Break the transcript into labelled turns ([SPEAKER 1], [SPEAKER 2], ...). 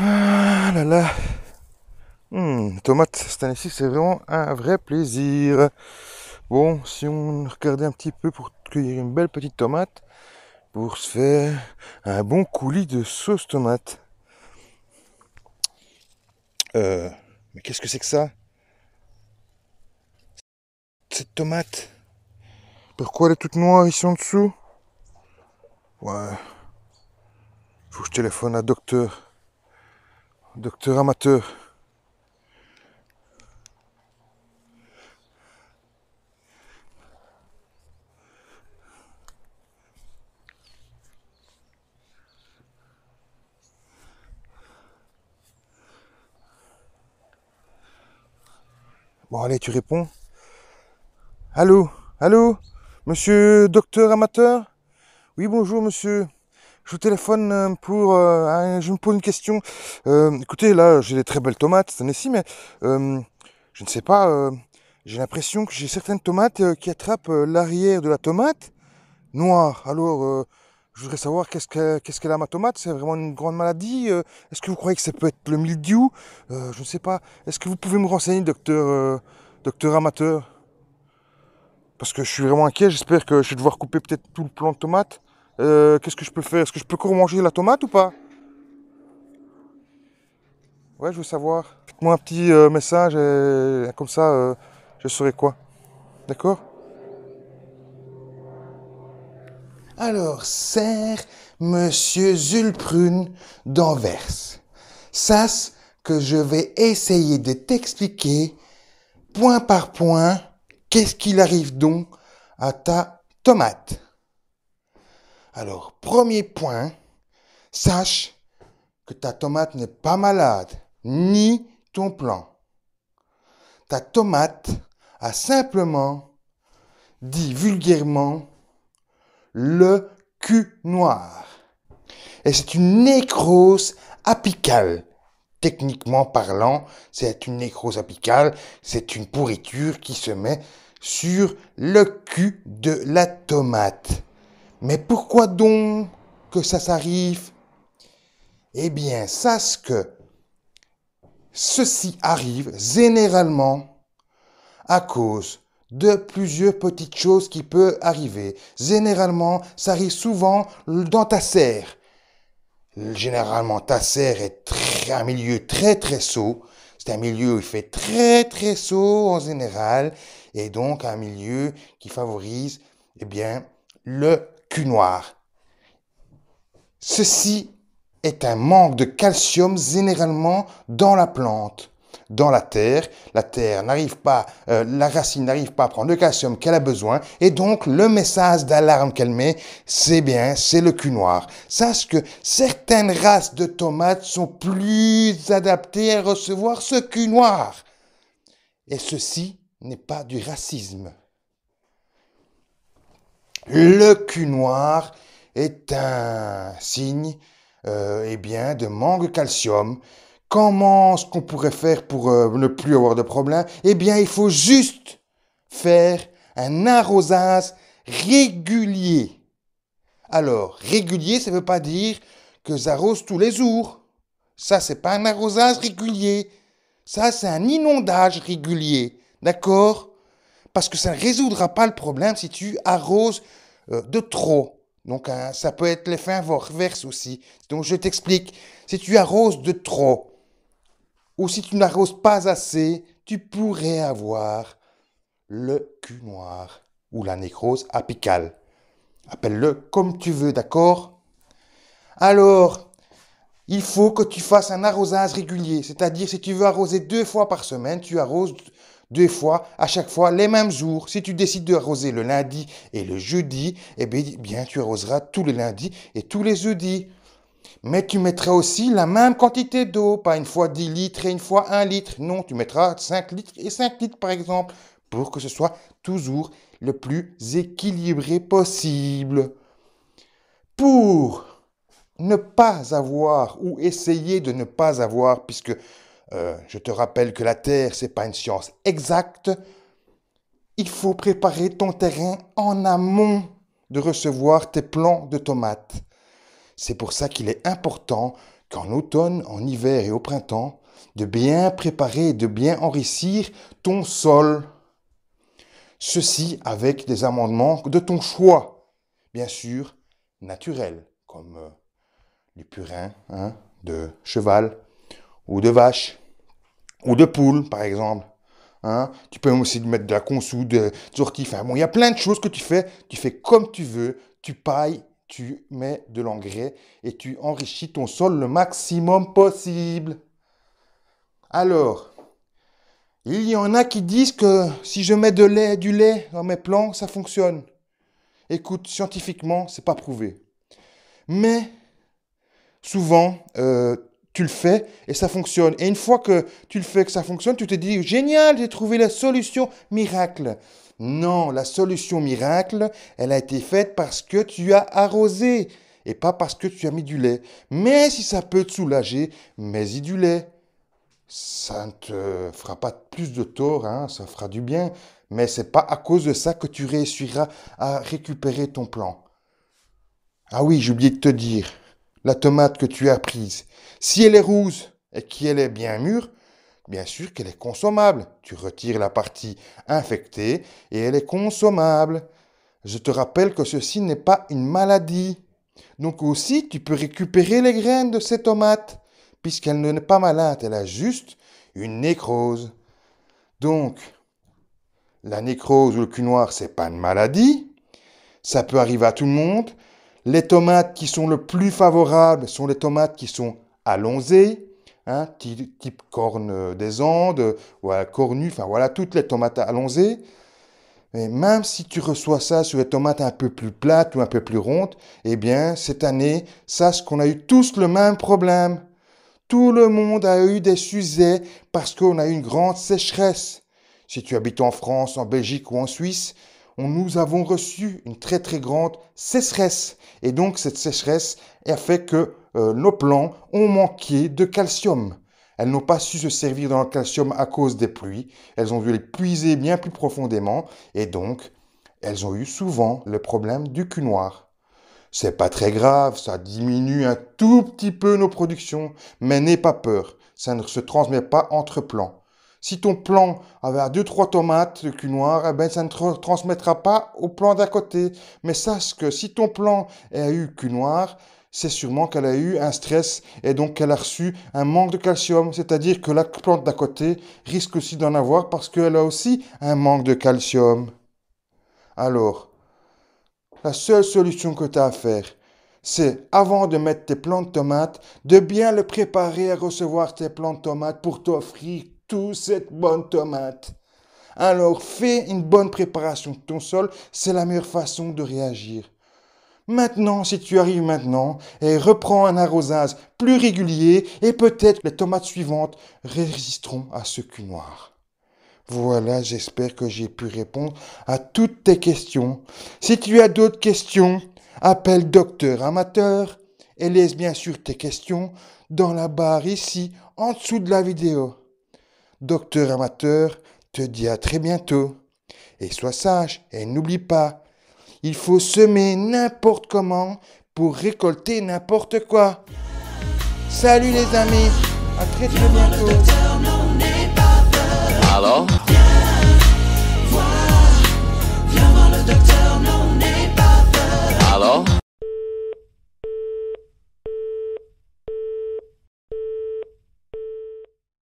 [SPEAKER 1] Ah là là. Hmm, tomate, cette année-ci, c'est vraiment un vrai plaisir. Bon, si on regardait un petit peu pour cueillir une belle petite tomate, pour se faire un bon coulis de sauce tomate. Euh, mais qu'est-ce que c'est que ça Cette tomate Pourquoi elle est toute noire ici en dessous Ouais. Faut que je téléphone à docteur docteur amateur. Bon, allez, tu réponds. Allô Allô Monsieur docteur amateur Oui, bonjour, monsieur je vous téléphone euh, pour, euh, je me pose une question. Euh, écoutez, là, j'ai des très belles tomates cette année-ci, mais je ne sais pas, j'ai l'impression que j'ai certaines tomates qui attrapent l'arrière de la tomate noire. Alors, je voudrais savoir qu'est-ce qu'elle a ma tomate. C'est vraiment une grande maladie. Est-ce que vous croyez que ça peut être le mildiou Je ne sais pas. Est-ce que vous pouvez me renseigner, docteur, docteur amateur Parce que je suis vraiment inquiet. J'espère que je vais devoir couper peut-être tout le plan de tomate. Euh, qu'est-ce que je peux faire Est-ce que je peux encore manger la tomate ou pas Ouais, je veux savoir. Faites-moi un petit euh, message et comme ça, euh, je saurai quoi. D'accord Alors, serre Monsieur Zulprune d'Anvers. Sas que je vais essayer de t'expliquer point par point qu'est-ce qu'il arrive donc à ta tomate. Alors, premier point, sache que ta tomate n'est pas malade, ni ton plan. Ta tomate a simplement, dit vulgairement, le cul noir. Et c'est une nécrose apicale. Techniquement parlant, c'est une nécrose apicale, c'est une pourriture qui se met sur le cul de la tomate. Mais pourquoi donc que ça s'arrive Eh bien, sache que ceci arrive généralement à cause de plusieurs petites choses qui peuvent arriver. Généralement, ça arrive souvent dans ta serre. Généralement, ta serre est un milieu très très chaud. C'est un milieu où il fait très très chaud en général et donc un milieu qui favorise eh bien, le noir. Ceci est un manque de calcium généralement dans la plante, dans la terre. La terre n'arrive pas, euh, la racine n'arrive pas à prendre le calcium qu'elle a besoin, et donc le message d'alarme qu'elle met, c'est bien, c'est le cul noir. Sache que certaines races de tomates sont plus adaptées à recevoir ce cul noir. Et ceci n'est pas du racisme le cul noir est un signe euh, eh bien, de manque de calcium. Comment ce qu'on pourrait faire pour euh, ne plus avoir de problème Eh bien, il faut juste faire un arrosage régulier. Alors, régulier, ça ne veut pas dire que j'arrose tous les jours. Ça, c'est pas un arrosage régulier. Ça, c'est un inondage régulier. D'accord parce que ça ne résoudra pas le problème si tu arroses euh, de trop. Donc euh, ça peut être l'effet inverse aussi. Donc je t'explique, si tu arroses de trop, ou si tu n'arroses pas assez, tu pourrais avoir le cul noir ou la nécrose apicale. Appelle-le comme tu veux, d'accord Alors, il faut que tu fasses un arrosage régulier, c'est-à-dire si tu veux arroser deux fois par semaine, tu arroses deux fois, à chaque fois, les mêmes jours. Si tu décides de d'arroser le lundi et le jeudi, eh ben, bien, tu arroseras tous les lundis et tous les jeudis. Mais tu mettras aussi la même quantité d'eau, pas une fois 10 litres et une fois 1 litre. Non, tu mettras 5 litres et 5 litres par exemple, pour que ce soit toujours le plus équilibré possible. Pour ne pas avoir ou essayer de ne pas avoir, puisque euh, je te rappelle que la Terre, n'est pas une science exacte. Il faut préparer ton terrain en amont de recevoir tes plants de tomates. C'est pour ça qu'il est important qu'en automne, en hiver et au printemps, de bien préparer et de bien enrichir ton sol. Ceci avec des amendements de ton choix, bien sûr naturels, comme du euh, purin hein, de cheval, ou de vaches, ou de poules, par exemple. Hein? Tu peux aussi mettre de la consoude, de sortie. Enfin, bon, il y a plein de choses que tu fais. Tu fais comme tu veux. Tu pailles, tu mets de l'engrais et tu enrichis ton sol le maximum possible. Alors, il y en a qui disent que si je mets de lait, du lait dans mes plants, ça fonctionne. Écoute, scientifiquement, c'est pas prouvé. Mais souvent, euh, tu le fais et ça fonctionne. Et une fois que tu le fais, que ça fonctionne, tu te dis, génial, j'ai trouvé la solution miracle. Non, la solution miracle, elle a été faite parce que tu as arrosé et pas parce que tu as mis du lait. Mais si ça peut te soulager, mets-y du lait. Ça ne te fera pas plus de tort, hein, ça fera du bien. Mais ce n'est pas à cause de ça que tu réussiras à récupérer ton plan. Ah oui, j'ai oublié de te dire la tomate que tu as prise. Si elle est rouge et qu'elle est bien mûre, bien sûr qu'elle est consommable. Tu retires la partie infectée et elle est consommable. Je te rappelle que ceci n'est pas une maladie. Donc aussi, tu peux récupérer les graines de ces tomates, puisqu'elle n'est pas malade, elle a juste une nécrose. Donc, la nécrose ou le cul noir, n'est pas une maladie. Ça peut arriver à tout le monde. Les tomates qui sont le plus favorables sont les tomates qui sont allongées, hein, type, corne euh, des Andes, euh, ou enfin voilà, toutes les tomates allongées. Mais même si tu reçois ça sur les tomates un peu plus plates ou un peu plus rondes, eh bien, cette année, sache qu'on a eu tous le même problème. Tout le monde a eu des sujets parce qu'on a eu une grande sécheresse. Si tu habites en France, en Belgique ou en Suisse, nous avons reçu une très très grande sécheresse. Et donc cette sécheresse a fait que euh, nos plants ont manqué de calcium. Elles n'ont pas su se servir dans le calcium à cause des pluies. Elles ont dû les puiser bien plus profondément. Et donc, elles ont eu souvent le problème du cul noir. C'est pas très grave, ça diminue un tout petit peu nos productions, mais n'aie pas peur, ça ne se transmet pas entre plants. Si ton plan avait deux, trois tomates, de cul noir, eh ben, ça ne transmettra pas au plan d'à côté. Mais sache que si ton plan a eu cul noir, c'est sûrement qu'elle a eu un stress et donc qu'elle a reçu un manque de calcium. C'est-à-dire que la plante d'à côté risque aussi d'en avoir parce qu'elle a aussi un manque de calcium. Alors, la seule solution que tu as à faire, c'est avant de mettre tes plants de tomates, de bien le préparer à recevoir tes plants de tomates pour t'offrir toute cette bonne tomate. Alors fais une bonne préparation de ton sol, c'est la meilleure façon de réagir. Maintenant, si tu arrives maintenant, et reprends un arrosage plus régulier, et peut-être les tomates suivantes résisteront à ce cul noir. Voilà, j'espère que j'ai pu répondre à toutes tes questions. Si tu as d'autres questions, appelle docteur amateur et laisse bien sûr tes questions dans la barre ici en dessous de la vidéo. Docteur amateur te dis à très bientôt. Et sois sage et n'oublie pas, il faut semer n'importe comment pour récolter n'importe quoi. Salut les amis, à très bientôt. Alors voir le docteur